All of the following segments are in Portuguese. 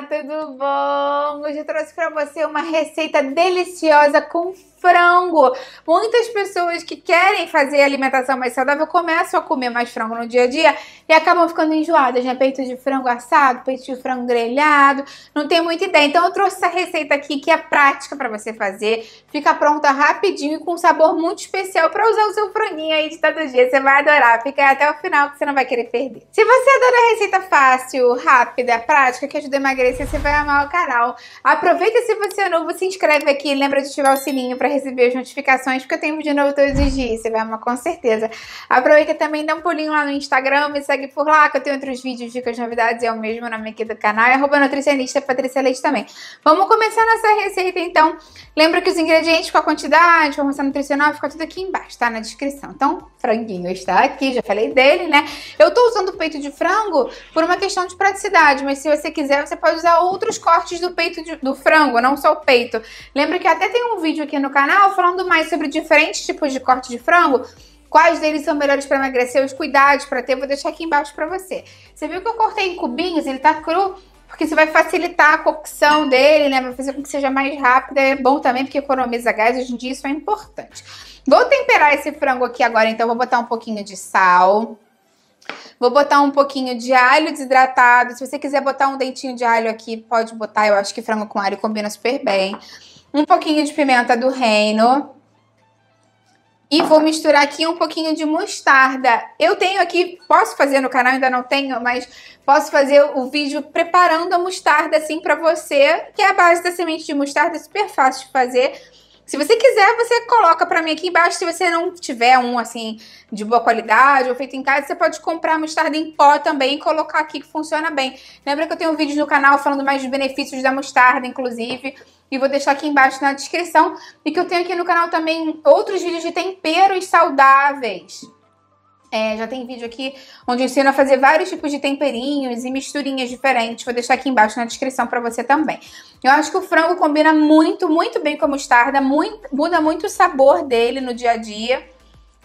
Olá, tudo bom? Hoje eu trouxe para você uma receita deliciosa com frango. Muitas pessoas que querem fazer alimentação mais saudável começam a comer mais frango no dia a dia e acabam ficando enjoadas, né? Peito de frango assado, peito de frango grelhado, não tem muita ideia. Então eu trouxe essa receita aqui que é prática para você fazer, fica pronta rapidinho e com um sabor muito especial para usar o seu franguinho aí de todo dia. Você vai adorar, fica até o final que você não vai querer perder. Se você adora receita fácil, rápida, prática, que ajuda a emagrecer, se você vai amar o canal. Aproveita se você é novo, se inscreve aqui, lembra de ativar o sininho para receber as notificações, porque eu tenho vídeo novo todos os dias, você vai amar com certeza. Aproveita também, dá um pulinho lá no Instagram, me segue por lá, que eu tenho outros vídeos, dicas, novidades, é o mesmo nome aqui do canal, é arroba nutricionista Patrícia Leite também. Vamos começar nossa receita então. Lembra que os ingredientes com a quantidade, a nutricional, fica tudo aqui embaixo, tá? Na descrição. Então, franguinho está aqui, já falei dele, né? Eu tô usando peito de frango por uma questão de praticidade, mas se você quiser, você pode usar outros cortes do peito de, do frango, não só o peito. Lembra que até tem um vídeo aqui no canal falando mais sobre diferentes tipos de corte de frango. Quais deles são melhores para emagrecer? Os cuidados para ter, vou deixar aqui embaixo para você. Você viu que eu cortei em cubinhos, ele tá cru, porque isso vai facilitar a cocção dele, né? Vai fazer com que seja mais rápida. É bom também porque economiza gás, hoje em dia isso é importante. Vou temperar esse frango aqui agora, então vou botar um pouquinho de sal. Vou botar um pouquinho de alho desidratado. Se você quiser botar um dentinho de alho aqui, pode botar. Eu acho que frango com alho combina super bem. Um pouquinho de pimenta do reino. E vou misturar aqui um pouquinho de mostarda. Eu tenho aqui, posso fazer no canal, ainda não tenho, mas posso fazer o vídeo preparando a mostarda assim para você, que é a base da semente de mostarda, super fácil de fazer. Se você quiser, você coloca para mim aqui embaixo. Se você não tiver um assim de boa qualidade ou feito em casa, você pode comprar mostarda em pó também e colocar aqui que funciona bem. Lembra que eu tenho vídeos no canal falando mais dos benefícios da mostarda, inclusive. E vou deixar aqui embaixo na descrição. E que eu tenho aqui no canal também outros vídeos de temperos saudáveis. É, já tem vídeo aqui onde ensino a fazer vários tipos de temperinhos e misturinhas diferentes. Vou deixar aqui embaixo na descrição para você também. Eu acho que o frango combina muito, muito bem com a mostarda, muito, muda muito o sabor dele no dia a dia.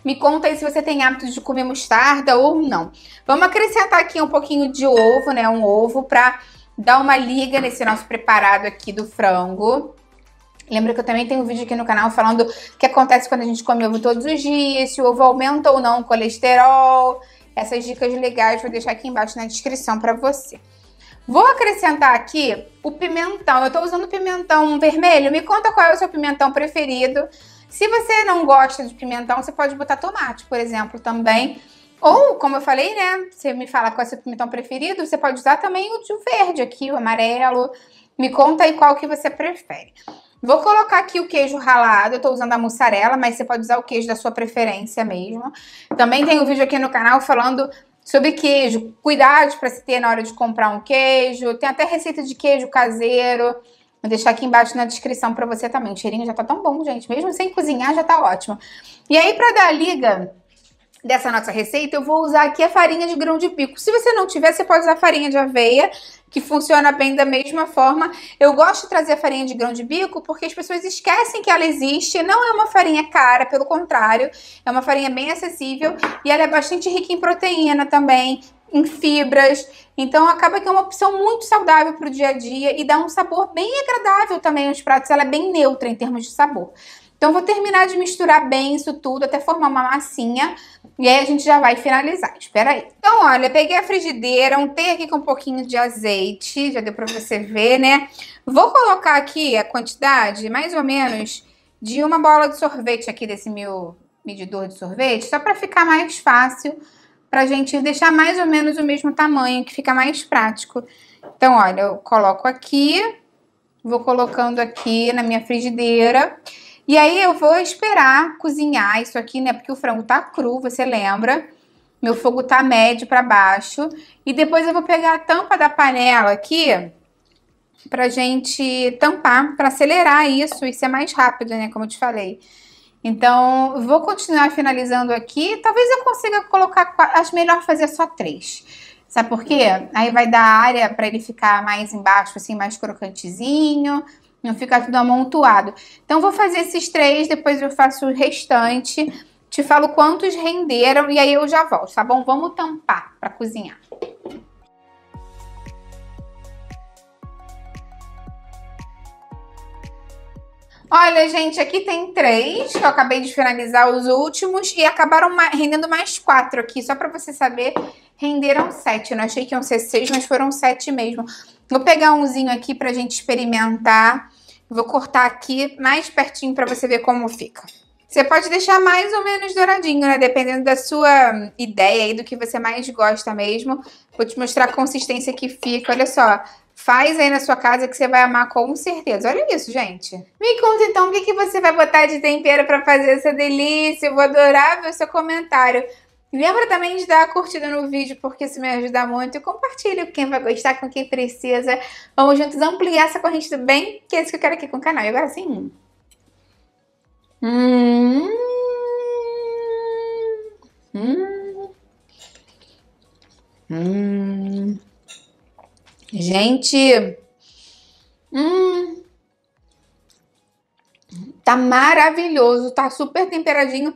Me conta aí se você tem hábito de comer mostarda ou não. Vamos acrescentar aqui um pouquinho de ovo, né? Um ovo para dar uma liga nesse nosso preparado aqui do frango. Lembra que eu também tenho um vídeo aqui no canal falando o que acontece quando a gente come ovo todos os dias, se o ovo aumenta ou não o colesterol. Essas dicas legais vou deixar aqui embaixo na descrição para você. Vou acrescentar aqui o pimentão. Eu estou usando pimentão vermelho. Me conta qual é o seu pimentão preferido. Se você não gosta de pimentão, você pode botar tomate, por exemplo, também. Ou, como eu falei, né? Você me fala qual é o seu pimentão preferido, você pode usar também o de verde aqui, o amarelo. Me conta aí qual que você prefere. Vou colocar aqui o queijo ralado, eu tô usando a mussarela, mas você pode usar o queijo da sua preferência mesmo. Também tem um vídeo aqui no canal falando sobre queijo, cuidados para se ter na hora de comprar um queijo. Tem até receita de queijo caseiro. Vou deixar aqui embaixo na descrição para você também. O cheirinho já tá tão bom, gente. Mesmo sem cozinhar, já tá ótimo. E aí, para dar a liga dessa nossa receita, eu vou usar aqui a farinha de grão de bico. Se você não tiver, você pode usar farinha de aveia que funciona bem da mesma forma. Eu gosto de trazer a farinha de grão de bico porque as pessoas esquecem que ela existe. Não é uma farinha cara, pelo contrário, é uma farinha bem acessível e ela é bastante rica em proteína também, em fibras. Então acaba que é uma opção muito saudável para o dia a dia e dá um sabor bem agradável também aos pratos. Ela é bem neutra em termos de sabor. Então, vou terminar de misturar bem isso tudo até formar uma massinha. E aí, a gente já vai finalizar. Espera aí. Então, olha, peguei a frigideira, untei aqui com um pouquinho de azeite. Já deu pra você ver, né? Vou colocar aqui a quantidade, mais ou menos, de uma bola de sorvete aqui desse meu medidor de sorvete. Só pra ficar mais fácil pra gente deixar mais ou menos o mesmo tamanho, que fica mais prático. Então, olha, eu coloco aqui, vou colocando aqui na minha frigideira. E aí eu vou esperar cozinhar isso aqui, né? Porque o frango tá cru, você lembra? Meu fogo tá médio para baixo. E depois eu vou pegar a tampa da panela aqui pra gente tampar, para acelerar isso e ser mais rápido, né? Como eu te falei. Então, vou continuar finalizando aqui. Talvez eu consiga colocar, acho melhor fazer só três. Sabe por quê? Aí vai dar área para ele ficar mais embaixo, assim, mais crocantezinho. Não fica tudo amontoado. Então, vou fazer esses três, depois eu faço o restante. Te falo quantos renderam e aí eu já volto, tá bom? Vamos tampar para cozinhar. Olha, gente, aqui tem três, que eu acabei de finalizar os últimos, e acabaram rendendo mais quatro aqui, só pra você saber, renderam sete. Eu não achei que iam ser seis, mas foram sete mesmo. Vou pegar umzinho aqui pra gente experimentar. Vou cortar aqui mais pertinho para você ver como fica. Você pode deixar mais ou menos douradinho, né? Dependendo da sua ideia e do que você mais gosta mesmo. Vou te mostrar a consistência que fica. Olha só, Faz aí na sua casa que você vai amar com certeza. Olha isso, gente. Me conta então o que, que você vai botar de tempero para fazer essa delícia. Eu vou adorar ver o seu comentário. Lembra também de dar a curtida no vídeo, porque isso me ajuda muito. E compartilha com quem vai gostar, com quem precisa. Vamos juntos ampliar essa corrente do bem, que é isso que eu quero aqui com o canal. E agora sim. Hum. Hum. Hum. Gente. Hum. Tá maravilhoso. Tá super temperadinho.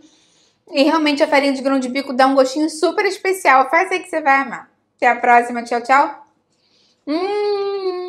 E realmente a farinha de grão de bico dá um gostinho super especial. Faz aí que você vai amar. Até a próxima. Tchau, tchau. Hum!